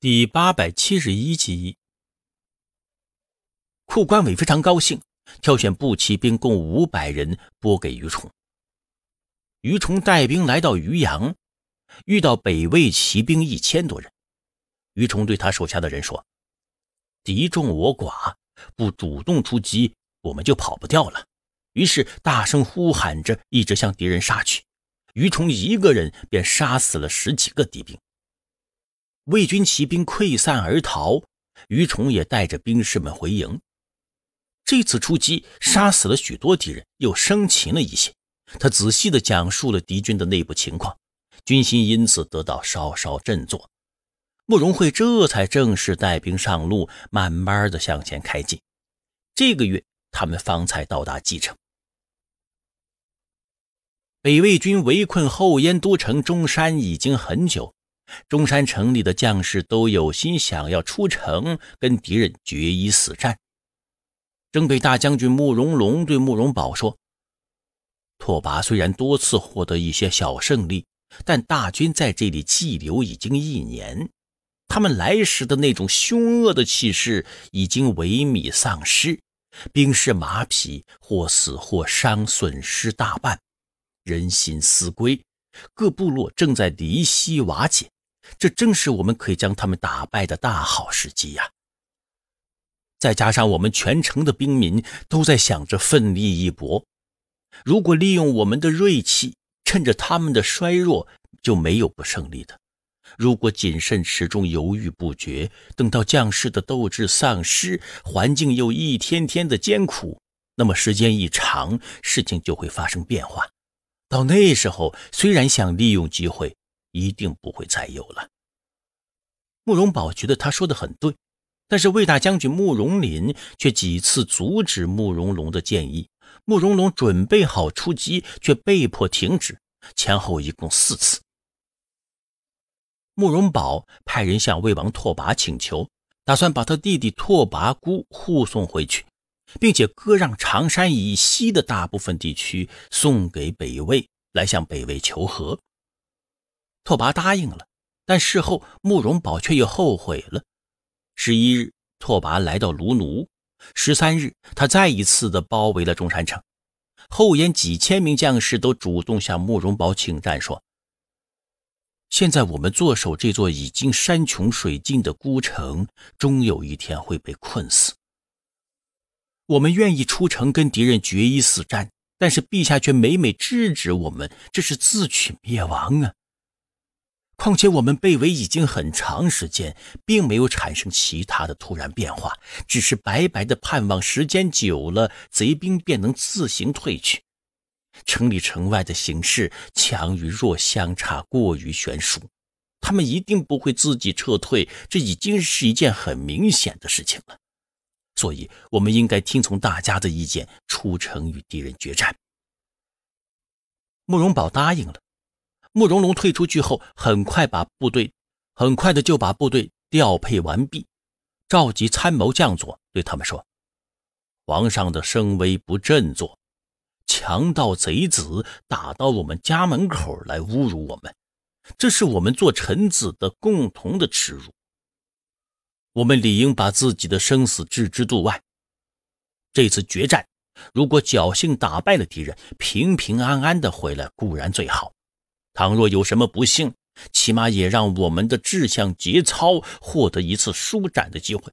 第八百七十一集，库官伟非常高兴，挑选步骑兵共五百人拨给于崇。于崇带兵来到渔阳，遇到北魏骑兵一千多人。于崇对他手下的人说：“敌众我寡，不主动出击，我们就跑不掉了。”于是大声呼喊着，一直向敌人杀去。于崇一个人便杀死了十几个敌兵。魏军骑兵溃散而逃，于崇也带着兵士们回营。这次出击杀死了许多敌人，又生擒了一些。他仔细地讲述了敌军的内部情况，军心因此得到稍稍振作。慕容慧这才正式带兵上路，慢慢地向前开进。这个月，他们方才到达蓟城。北魏军围困后燕都城中山已经很久。中山城里的将士都有心想要出城跟敌人决一死战。征北大将军慕容龙对慕容宝说：“拓跋虽然多次获得一些小胜利，但大军在这里滞留已经一年，他们来时的那种凶恶的气势已经萎靡丧失，兵士马匹或死或伤，损失大半，人心思归，各部落正在离析瓦解。”这正是我们可以将他们打败的大好时机呀！再加上我们全城的兵民都在想着奋力一搏，如果利用我们的锐气，趁着他们的衰弱，就没有不胜利的。如果谨慎持重、犹豫不决，等到将士的斗志丧失，环境又一天天的艰苦，那么时间一长，事情就会发生变化。到那时候，虽然想利用机会，一定不会再有了。慕容宝觉得他说的很对，但是魏大将军慕容麟却几次阻止慕容龙的建议。慕容龙准备好出击，却被迫停止，前后一共四次。慕容宝派人向魏王拓跋请求，打算把他弟弟拓跋孤护送回去，并且割让长山以西的大部分地区送给北魏，来向北魏求和。拓跋答应了，但事后慕容宝却又后悔了。十一日，拓跋来到卢奴；十三日，他再一次的包围了中山城。后燕几千名将士都主动向慕容宝请战，说：“现在我们坐守这座已经山穷水尽的孤城，终有一天会被困死。我们愿意出城跟敌人决一死战，但是陛下却每每制止我们，这是自取灭亡啊！”况且我们被围已经很长时间，并没有产生其他的突然变化，只是白白的盼望时间久了，贼兵便能自行退去。城里城外的形势，强与弱相差过于悬殊，他们一定不会自己撤退，这已经是一件很明显的事情了。所以，我们应该听从大家的意见，出城与敌人决战。慕容宝答应了。慕容龙退出去后，很快把部队很快的就把部队调配完毕，召集参谋将佐，对他们说：“皇上的声威不振作，强盗贼子打到我们家门口来侮辱我们，这是我们做臣子的共同的耻辱。我们理应把自己的生死置之度外。这次决战，如果侥幸打败了敌人，平平安安的回来固然最好。”倘若有什么不幸，起码也让我们的志向节操获得一次舒展的机会。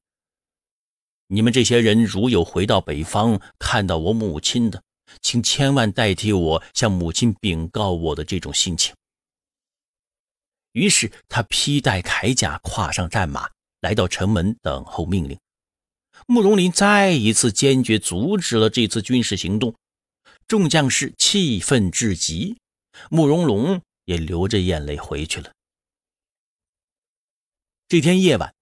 你们这些人如有回到北方看到我母亲的，请千万代替我向母亲禀告我的这种心情。于是他披戴铠甲，跨上战马，来到城门等候命令。慕容林再一次坚决阻止了这次军事行动，众将士气愤至极。慕容龙。也流着眼泪回去了。这天夜晚，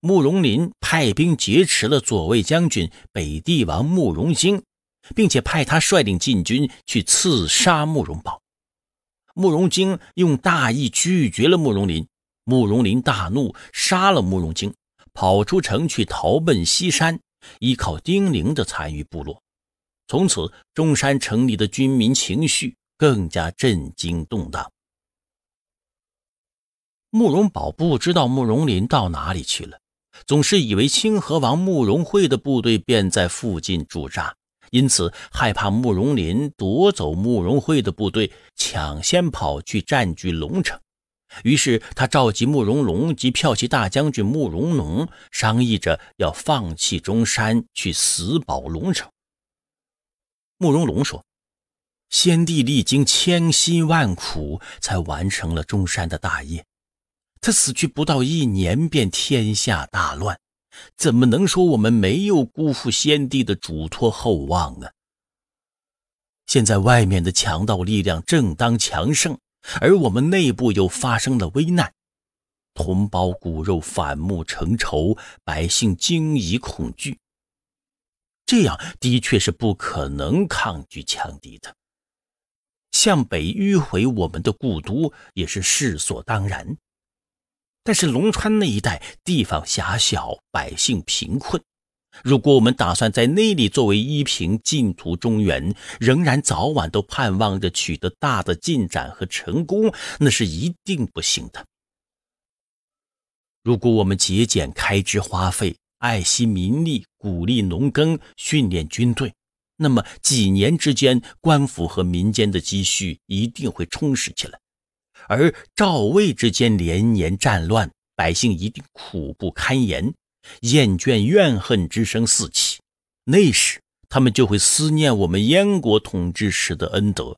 慕容林派兵劫持了左卫将军北帝王慕容兴，并且派他率领禁军去刺杀慕容宝。慕容京用大义拒绝了慕容林，慕容林大怒，杀了慕容京，跑出城去逃奔西山，依靠丁玲的残余部落。从此，中山城里的军民情绪更加震惊动荡。慕容宝不知道慕容林到哪里去了，总是以为清河王慕容慧的部队便在附近驻扎，因此害怕慕容林夺走慕容慧的部队，抢先跑去占据龙城。于是他召集慕容龙及骠骑大将军慕容农商议着要放弃中山，去死保龙城。慕容龙说：“先帝历经千辛万苦，才完成了中山的大业。”他死去不到一年，便天下大乱，怎么能说我们没有辜负先帝的嘱托厚望呢？现在外面的强盗力量正当强盛，而我们内部又发生了危难，同胞骨肉反目成仇，百姓惊疑恐惧，这样的确是不可能抗拒强敌的。向北迂回我们的故都，也是势所当然。但是龙川那一带地方狭小，百姓贫困。如果我们打算在那里作为依凭，进图中原，仍然早晚都盼望着取得大的进展和成功，那是一定不行的。如果我们节俭开支花费，爱惜民力，鼓励农耕，训练军队，那么几年之间，官府和民间的积蓄一定会充实起来。而赵魏之间连年战乱，百姓一定苦不堪言，厌倦怨恨之声四起。那时，他们就会思念我们燕国统治时的恩德，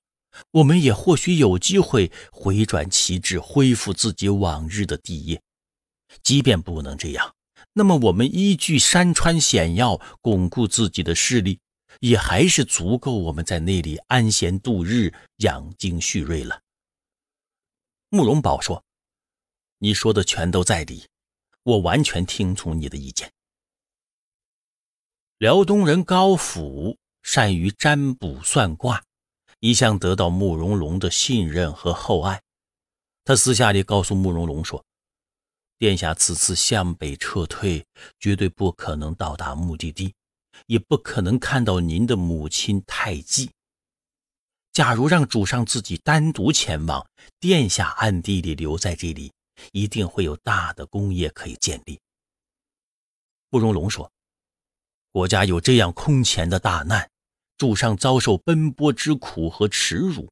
我们也或许有机会回转旗帜，恢复自己往日的地业。即便不能这样，那么我们依据山川险要，巩固自己的势力，也还是足够我们在那里安闲度日，养精蓄锐了。慕容宝说：“你说的全都在理，我完全听从你的意见。”辽东人高抚善于占卜算卦，一向得到慕容龙的信任和厚爱。他私下里告诉慕容龙说：“殿下此次向北撤退，绝对不可能到达目的地，也不可能看到您的母亲太姬。”假如让主上自己单独前往，殿下暗地里留在这里，一定会有大的功业可以建立。慕容龙说：“国家有这样空前的大难，主上遭受奔波之苦和耻辱，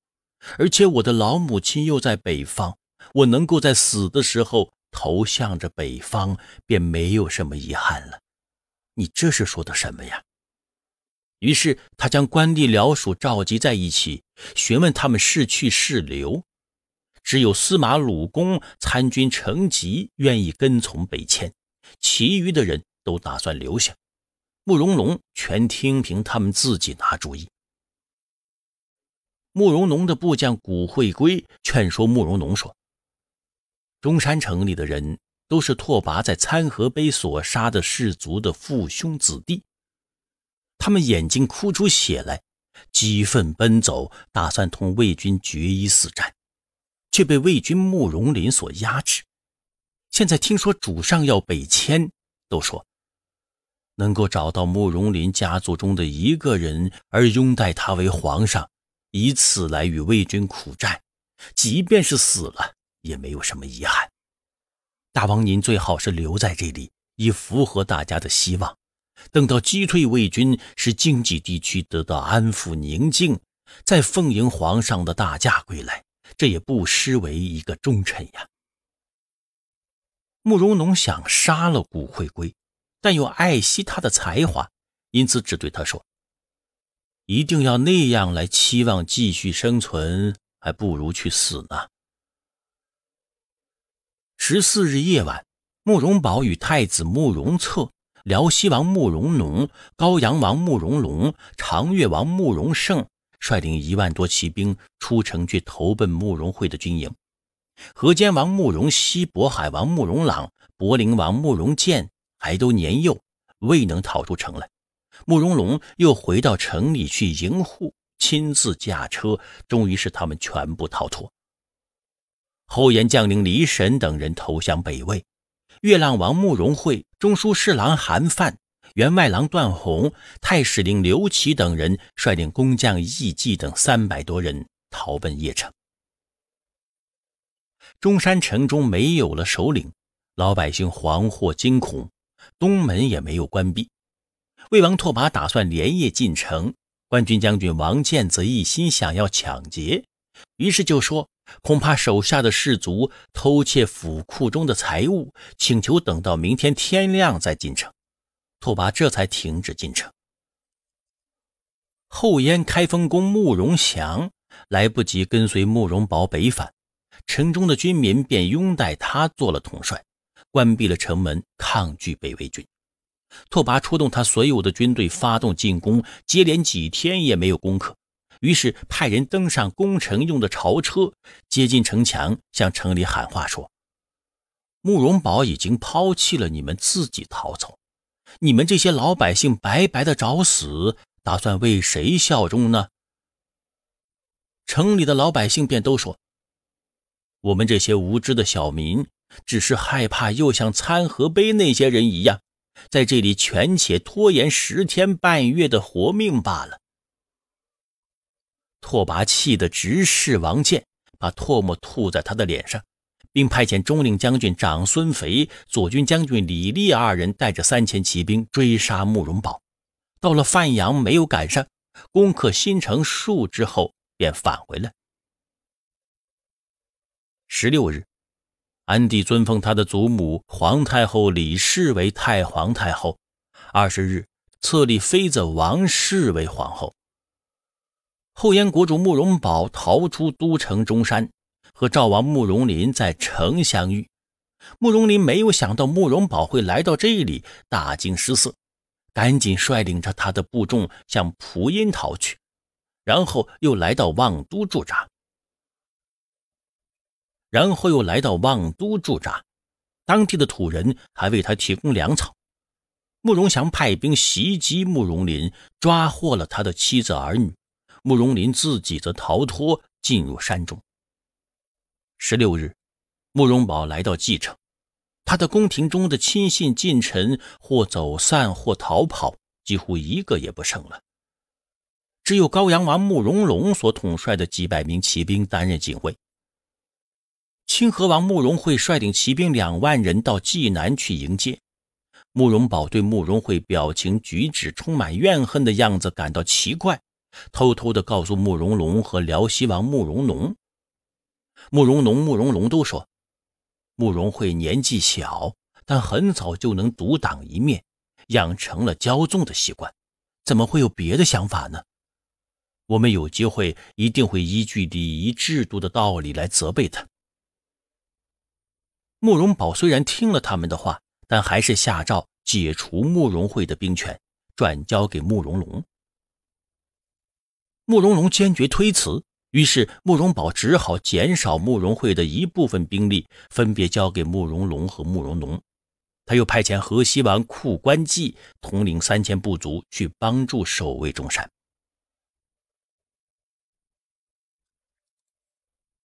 而且我的老母亲又在北方，我能够在死的时候投向着北方，便没有什么遗憾了。”你这是说的什么呀？于是，他将关吏僚属召集在一起，询问他们是去是留。只有司马鲁公、参军成吉愿意跟从北迁，其余的人都打算留下。慕容龙全听凭他们自己拿主意。慕容龙的部将古会归劝说慕容龙说：“中山城里的人都是拓跋在参合碑所杀的士族的父兄子弟。”他们眼睛哭出血来，激愤奔走，打算同魏军决一死战，却被魏军慕容林所压制。现在听说主上要北迁，都说能够找到慕容林家族中的一个人而拥戴他为皇上，以此来与魏军苦战，即便是死了也没有什么遗憾。大王，您最好是留在这里，以符合大家的希望。等到击退魏军，使荆棘地区得到安抚宁静，再奉迎皇上的大驾归来，这也不失为一个忠臣呀。慕容农想杀了古慧归，但又爱惜他的才华，因此只对他说：“一定要那样来期望继续生存，还不如去死呢。”十四日夜晚，慕容宝与太子慕容策。辽西王慕容农、高阳王慕容隆、长越王慕容盛率领一万多骑兵出城去投奔慕容慧的军营，河间王慕容熙、渤海王慕容朗、柏陵王慕容建还都年幼，未能逃出城来。慕容隆又回到城里去迎护，亲自驾车，终于是他们全部逃脱。后延将领李神等人投降北魏。月亮王慕容慧、中书侍郎韩范、员外郎段宏、太史令刘琦等人率领工匠、艺伎等三百多人逃奔邺城。中山城中没有了首领，老百姓惶惑惊恐，东门也没有关闭。魏王拓跋打算连夜进城，冠军将军王建则一心想要抢劫，于是就说。恐怕手下的士卒偷窃府库中的财物，请求等到明天天亮再进城。拓跋这才停止进城。后燕开封公慕容祥来不及跟随慕容宝北返，城中的军民便拥戴他做了统帅，关闭了城门，抗拒北魏军。拓跋出动他所有的军队发动进攻，接连几天也没有攻克。于是派人登上攻城用的潮车，接近城墙，向城里喊话说：“慕容宝已经抛弃了你们，自己逃走。你们这些老百姓白白的找死，打算为谁效忠呢？”城里的老百姓便都说：“我们这些无知的小民，只是害怕又像参合碑那些人一样，在这里权且拖延十天半月的活命罢了。”拓跋气得直视王建，把唾沫吐在他的脸上，并派遣中领将军长孙肥、左军将军李烈二人带着三千骑兵追杀慕容宝。到了范阳，没有赶上，攻克新城数之后，便返回了。十六日，安帝尊奉他的祖母皇太后李氏为太皇太后。二十日，册立妃子王氏为皇后。后燕国主慕容宝逃出都城中山，和赵王慕容麟在城相遇。慕容麟没有想到慕容宝会来到这里，大惊失色，赶紧率领着他的部众向蒲阴逃去，然后又来到望都驻扎。然后又来到望都驻扎，当地的土人还为他提供粮草。慕容祥派兵袭击慕容麟，抓获了他的妻子儿女。慕容林自己则逃脱，进入山中。十六日，慕容宝来到蓟城，他的宫廷中的亲信近臣或走散，或逃跑，几乎一个也不剩了。只有高阳王慕容隆所统帅的几百名骑兵担任警卫。清河王慕容慧率领骑兵两万人到济南去迎接慕容宝，对慕容慧表情举止充满怨恨的样子感到奇怪。偷偷的告诉慕容龙和辽西王慕容农、慕容农、慕容龙都说：“慕容会年纪小，但很早就能独当一面，养成了骄纵的习惯，怎么会有别的想法呢？”我们有机会一定会依据礼仪制度的道理来责备他。慕容宝虽然听了他们的话，但还是下诏解除慕容会的兵权，转交给慕容龙。慕容隆坚决推辞，于是慕容宝只好减少慕容会的一部分兵力，分别交给慕容隆和慕容农。他又派遣河西王库关济统领三千部族去帮助守卫中山。